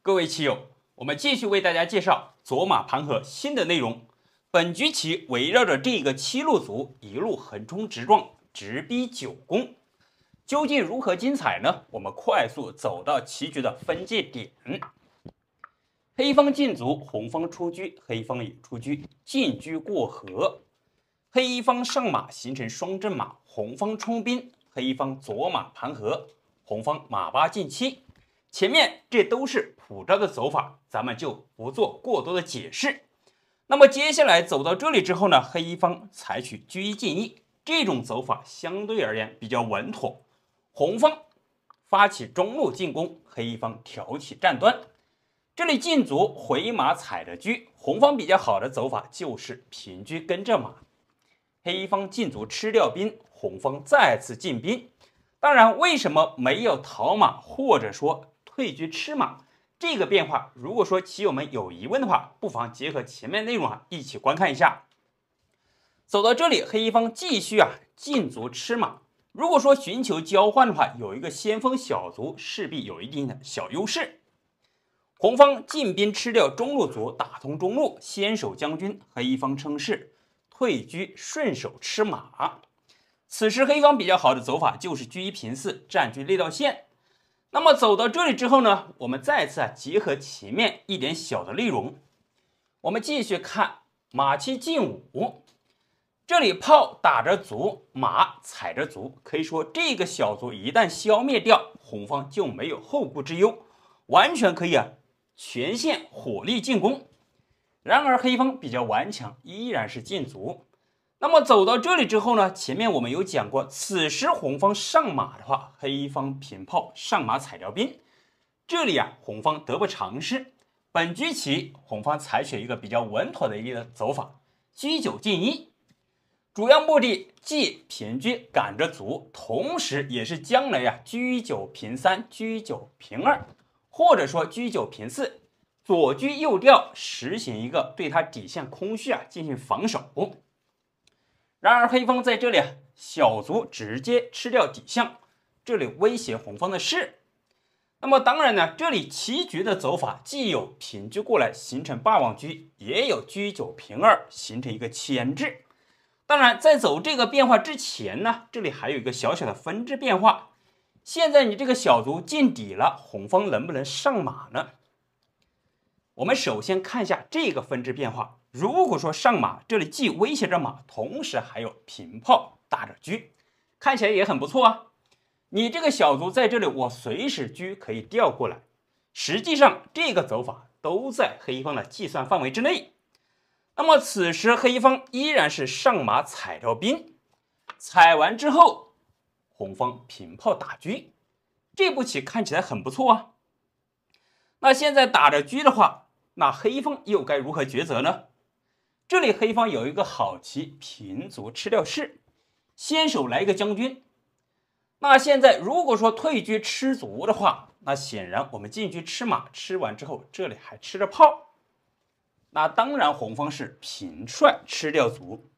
各位棋友，我们继续为大家介绍左马盘河新的内容。本局棋围绕着这个七路卒一路横冲直撞，直逼九宫，究竟如何精彩呢？我们快速走到棋局的分界点。黑方进卒，红方出车，黑方也出车，进车过河。黑方上马形成双阵马，红方冲兵，黑方左马盘河，红方马八进七。前面这都是普招的走法，咱们就不做过多的解释。那么接下来走到这里之后呢，黑方采取居进一这种走法，相对而言比较稳妥。红方发起中路进攻，黑方挑起战端。这里进卒回马踩着车，红方比较好的走法就是平车跟着马。黑方进卒吃掉兵，红方再次进兵。当然，为什么没有逃马，或者说？退居吃马这个变化，如果说棋友们有疑问的话，不妨结合前面内容啊一起观看一下。走到这里，黑方继续啊进卒吃马。如果说寻求交换的话，有一个先锋小卒势必有一定的小优势。红方进兵吃掉中路卒，打通中路，先手将军，黑方称势，退居顺手吃马。此时黑方比较好的走法就是居一平四，占据肋道线。那么走到这里之后呢，我们再次啊结合前面一点小的内容，我们继续看马七进五，这里炮打着卒，马踩着卒，可以说这个小卒一旦消灭掉，红方就没有后顾之忧，完全可以啊全线火力进攻。然而黑方比较顽强，依然是进卒。那么走到这里之后呢？前面我们有讲过，此时红方上马的话，黑方平炮上马踩掉兵。这里啊，红方得不偿失。本局棋红方采取一个比较稳妥的一个走法，居九进一，主要目的既平车赶着卒，同时也是将来啊居九平三、居九平二，或者说居九平四，左车右调，实行一个对它底线空虚啊进行防守。然而黑方在这里，小卒直接吃掉底象，这里威胁红方的士。那么当然呢，这里棋局的走法既有平车过来形成霸王车，也有车九平二形成一个牵制。当然，在走这个变化之前呢，这里还有一个小小的分支变化。现在你这个小卒进底了，红方能不能上马呢？我们首先看一下这个分支变化。如果说上马，这里既威胁着马，同时还有平炮打着车，看起来也很不错啊。你这个小卒在这里，我随时车可以调过来。实际上，这个走法都在黑方的计算范围之内。那么此时黑方依然是上马踩掉兵，踩完之后，红方平炮打车，这步棋看起来很不错啊。那现在打着车的话，那黑方又该如何抉择呢？这里黑方有一个好棋，平卒吃掉士，先手来一个将军。那现在如果说退居吃卒的话，那显然我们进车吃马，吃完之后这里还吃着炮。那当然红方是平帅吃掉卒，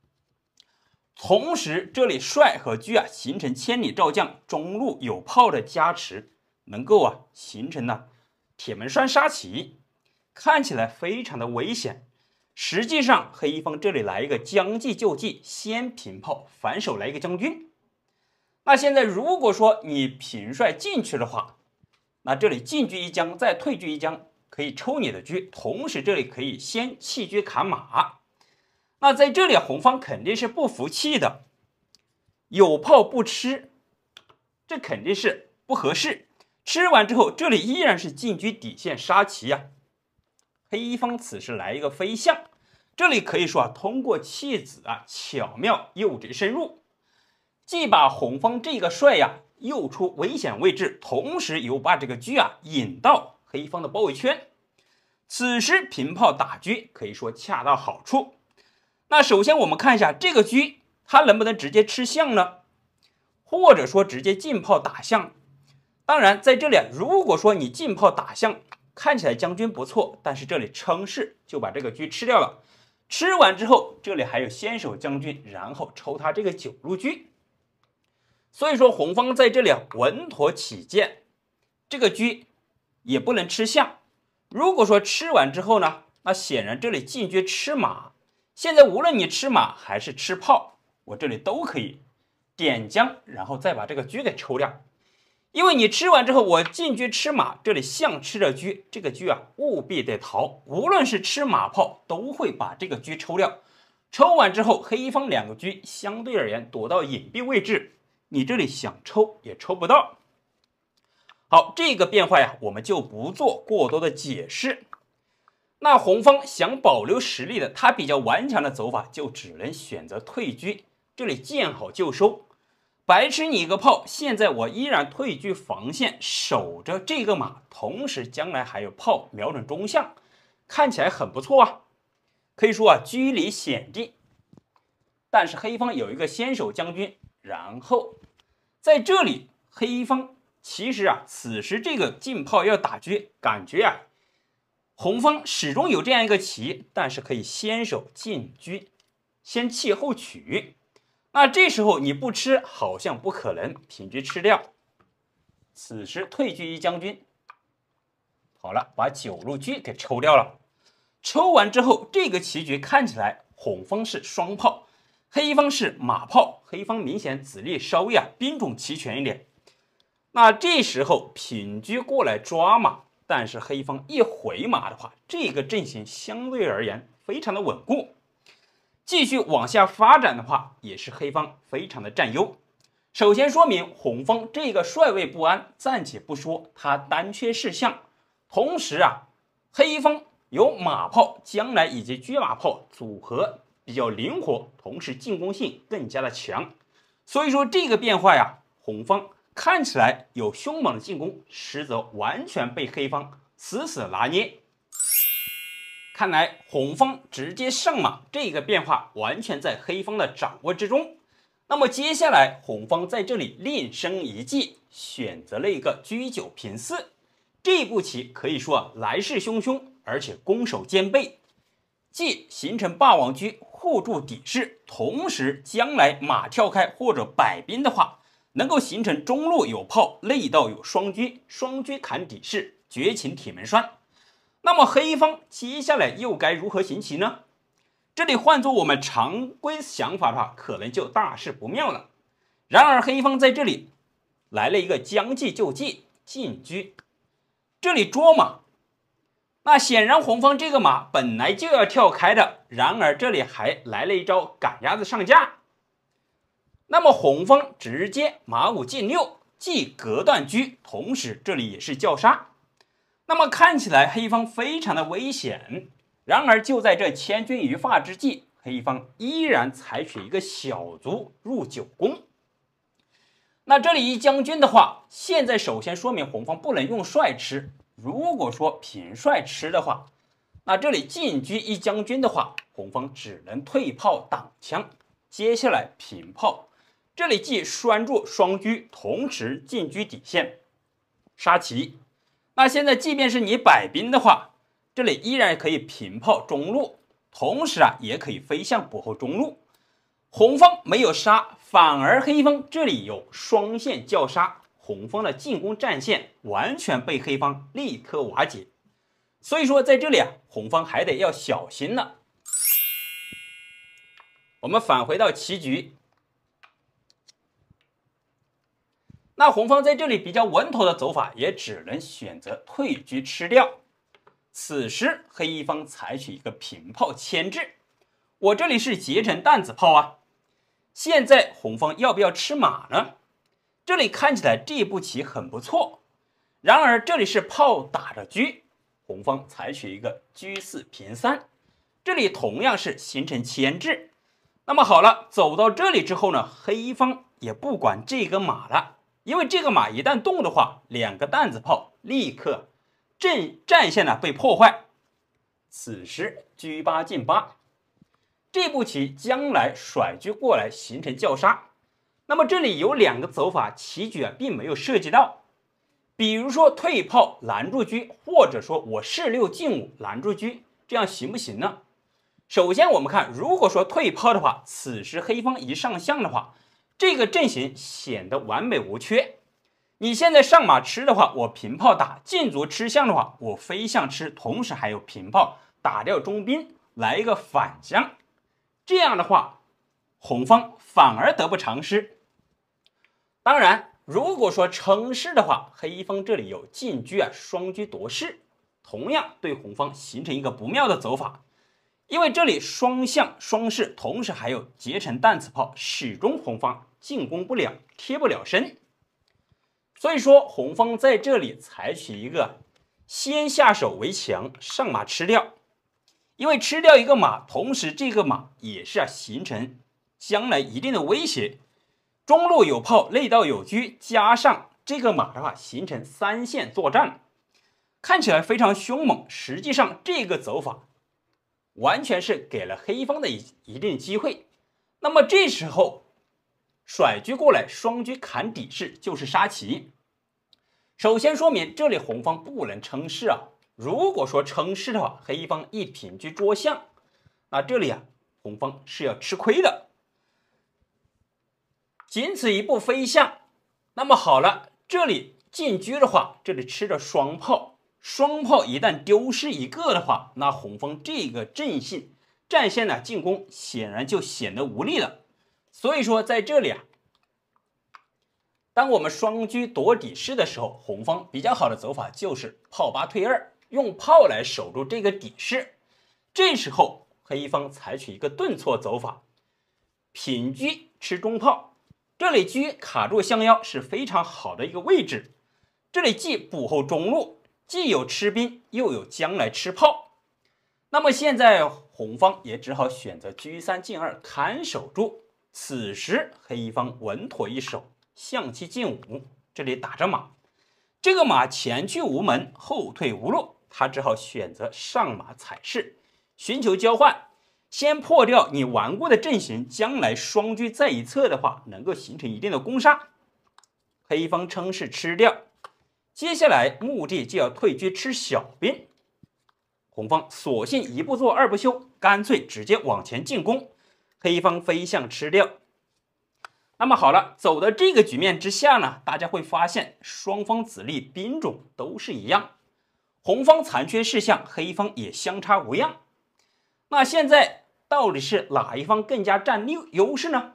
同时这里帅和车啊形成千里照将，中路有炮的加持，能够啊形成呢铁门栓杀棋，看起来非常的危险。实际上，黑方这里来一个将计就计，先平炮，反手来一个将军。那现在如果说你平帅进去的话，那这里进居一将，再退居一将，可以抽你的车，同时这里可以先弃车砍马。那在这里，红方肯定是不服气的，有炮不吃，这肯定是不合适。吃完之后，这里依然是进居底线杀棋呀。黑方此时来一个飞象，这里可以说啊，通过弃子啊，巧妙诱敌深入，既把红方这个帅呀诱出危险位置，同时又把这个车啊引到黑方的包围圈。此时平炮打车可以说恰到好处。那首先我们看一下这个车它能不能直接吃象呢？或者说直接进炮打象？当然，在这里如果说你进炮打象，看起来将军不错，但是这里称士就把这个车吃掉了。吃完之后，这里还有先手将军，然后抽他这个九路车。所以说红方在这里稳妥起见，这个车也不能吃象。如果说吃完之后呢，那显然这里进车吃马。现在无论你吃马还是吃炮，我这里都可以点将，然后再把这个车给抽掉。因为你吃完之后，我进车吃马，这里象吃着车，这个车啊务必得逃，无论是吃马炮都会把这个车抽掉。抽完之后，黑方两个车相对而言躲到隐蔽位置，你这里想抽也抽不到。好，这个变化呀，我们就不做过多的解释。那红方想保留实力的，他比较顽强的走法就只能选择退车，这里见好就收。白吃你一个炮，现在我依然退居防线，守着这个马，同时将来还有炮瞄准中象，看起来很不错啊。可以说啊，居里险地。但是黑方有一个先手将军，然后在这里黑方其实啊，此时这个进炮要打车，感觉啊，红方始终有这样一个棋，但是可以先手进车，先弃后取。那这时候你不吃好像不可能，平车吃掉。此时退居一将军，好了，把九路车给抽掉了。抽完之后，这个棋局看起来，红方是双炮，黑方是马炮，黑方明显子力稍微啊兵种齐全一点。那这时候品车过来抓马，但是黑方一回马的话，这个阵型相对而言非常的稳固。继续往下发展的话，也是黑方非常的占优。首先说明红方这个帅位不安，暂且不说他单缺士象，同时啊，黑方有马炮将来以及车马炮组合比较灵活，同时进攻性更加的强。所以说这个变化呀，红方看起来有凶猛的进攻，实则完全被黑方死死拿捏。看来红方直接上马，这个变化完全在黑方的掌握之中。那么接下来红方在这里另生一计，选择了一个居九平四，这步棋可以说来势汹汹，而且攻守兼备，既形成霸王车护住底势，同时将来马跳开或者摆兵的话，能够形成中路有炮，内道有双车，双车砍底势，绝情铁门栓。那么黑方接下来又该如何行棋呢？这里换做我们常规想法的话，可能就大事不妙了。然而黑方在这里来了一个将计就计，进车，这里捉马。那显然红方这个马本来就要跳开的，然而这里还来了一招赶鸭子上架。那么红方直接马五进六，既隔断车，同时这里也是叫杀。那么看起来黑方非常的危险，然而就在这千钧一发之际，黑方依然采取一个小卒入九宫。那这里一将军的话，现在首先说明红方不能用帅吃，如果说平帅吃的话，那这里进居一将军的话，红方只能退炮挡枪。接下来平炮，这里既拴住双车，同时进居底线杀棋。那现在即便是你摆兵的话，这里依然可以平炮中路，同时啊也可以飞象补后中路。红方没有杀，反而黑方这里有双线叫杀，红方的进攻战线完全被黑方立刻瓦解。所以说在这里啊，红方还得要小心了。我们返回到棋局。那红方在这里比较稳妥的走法，也只能选择退车吃掉。此时黑方采取一个平炮牵制，我这里是结成担子炮啊。现在红方要不要吃马呢？这里看起来这一步棋很不错。然而这里是炮打着车，红方采取一个车四平三，这里同样是形成牵制。那么好了，走到这里之后呢，黑方也不管这个马了。因为这个马一旦动的话，两个担子炮立刻阵战线呢被破坏。此时，车八进八，这步棋将来甩车过来形成叫杀。那么这里有两个走法，棋局啊并没有涉及到。比如说退炮拦住车，或者说我士六进五拦住车，这样行不行呢？首先我们看，如果说退炮的话，此时黑方一上象的话。这个阵型显得完美无缺。你现在上马吃的话，我平炮打；进卒吃象的话，我飞象吃。同时还有平炮打掉中兵，来一个反将。这样的话，红方反而得不偿失。当然，如果说撑势的话，黑方这里有进车啊，双车夺势，同样对红方形成一个不妙的走法。因为这里双向双势，同时还有结成弹子炮，始终红方。进攻不了，贴不了身，所以说红方在这里采取一个先下手为强，上马吃掉，因为吃掉一个马，同时这个马也是啊形成将来一定的威胁。中路有炮，内道有车，加上这个马的话，形成三线作战，看起来非常凶猛。实际上这个走法完全是给了黑方的一一定机会。那么这时候。甩车过来，双车砍底势就是杀棋。首先说明这里红方不能称势啊。如果说称势的话，黑方一平车捉象，那这里啊红方是要吃亏的。仅此一步飞象，那么好了，这里进车的话，这里吃着双炮，双炮一旦丢失一个的话，那红方这个阵型战线呢进攻显然就显得无力了。所以说，在这里啊，当我们双车夺底势的时候，红方比较好的走法就是炮八退二，用炮来守住这个底势。这时候，黑方采取一个顿挫走法，品车吃中炮。这里车卡住相腰是非常好的一个位置。这里既补后中路，既有吃兵，又有将来吃炮。那么现在红方也只好选择车三进二，看守住。此时黑方稳妥一手象棋进五，这里打着马，这个马前去无门，后退无路，他只好选择上马踩士，寻求交换，先破掉你顽固的阵型，将来双车在一侧的话，能够形成一定的攻杀。黑方称是吃掉，接下来目的就要退车吃小兵，红方索性一不做二不休，干脆直接往前进攻。黑方飞象吃掉，那么好了，走到这个局面之下呢，大家会发现双方子力兵种都是一样，红方残缺事项，黑方也相差无恙。那现在到底是哪一方更加占优优势呢？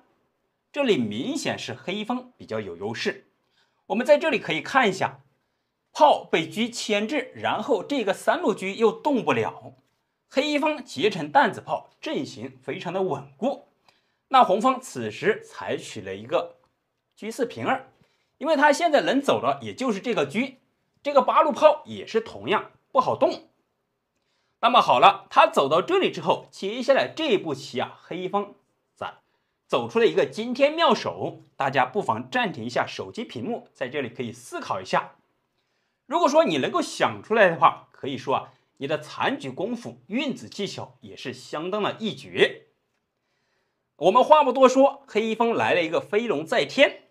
这里明显是黑方比较有优势。我们在这里可以看一下，炮被车牵制，然后这个三路车又动不了。黑方结成担子炮，阵型非常的稳固。那红方此时采取了一个车四平二，因为他现在能走的也就是这个车，这个八路炮也是同样不好动。那么好了，他走到这里之后，接下来这一步棋啊，黑方在走出了一个惊天妙手，大家不妨暂停一下手机屏幕，在这里可以思考一下。如果说你能够想出来的话，可以说啊。你的残局功夫、运子技巧也是相当的一绝。我们话不多说，黑方来了一个飞龙在天，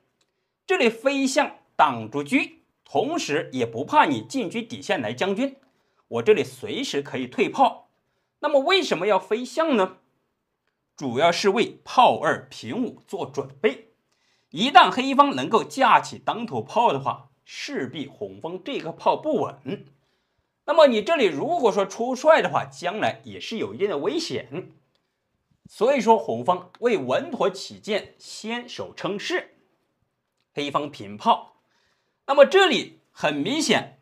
这里飞象挡住车，同时也不怕你进车底线来将军，我这里随时可以退炮。那么为什么要飞象呢？主要是为炮二平五做准备。一旦黑方能够架起当头炮的话，势必红方这个炮不稳。那么你这里如果说出帅的话，将来也是有一定的危险，所以说红方为稳妥起见，先手称势，黑方平炮。那么这里很明显，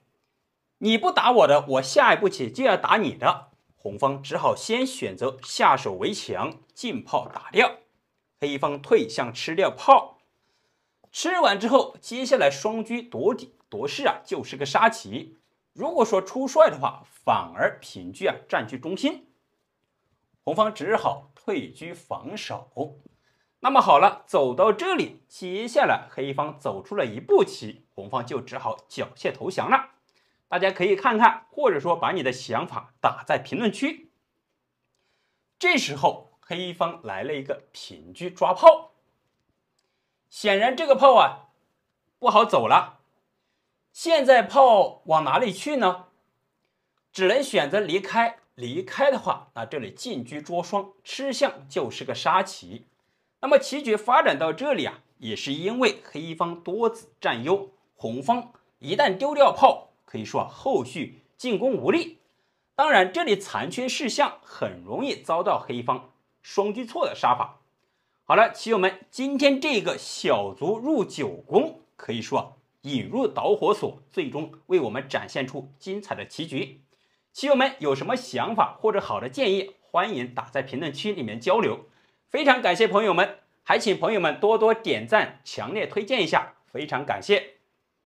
你不打我的，我下一步棋就要打你的。红方只好先选择下手为强，进炮打掉，黑方退象吃掉炮，吃完之后，接下来双车夺底夺势啊，就是个杀棋。如果说出帅的话，反而平居啊占据中心，红方只好退居防守。那么好了，走到这里，接下来黑方走出了一步棋，红方就只好缴械投降了。大家可以看看，或者说把你的想法打在评论区。这时候黑方来了一个平车抓炮，显然这个炮啊不好走了。现在炮往哪里去呢？只能选择离开。离开的话，那这里进居捉双吃象就是个杀棋。那么棋局发展到这里啊，也是因为黑方多子占优，红方一旦丢掉炮，可以说啊后续进攻无力。当然，这里残缺士象很容易遭到黑方双居错的杀法。好了，棋友们，今天这个小卒入九宫，可以说。引入导火索，最终为我们展现出精彩的棋局。棋友们有什么想法或者好的建议，欢迎打在评论区里面交流。非常感谢朋友们，还请朋友们多多点赞，强烈推荐一下，非常感谢。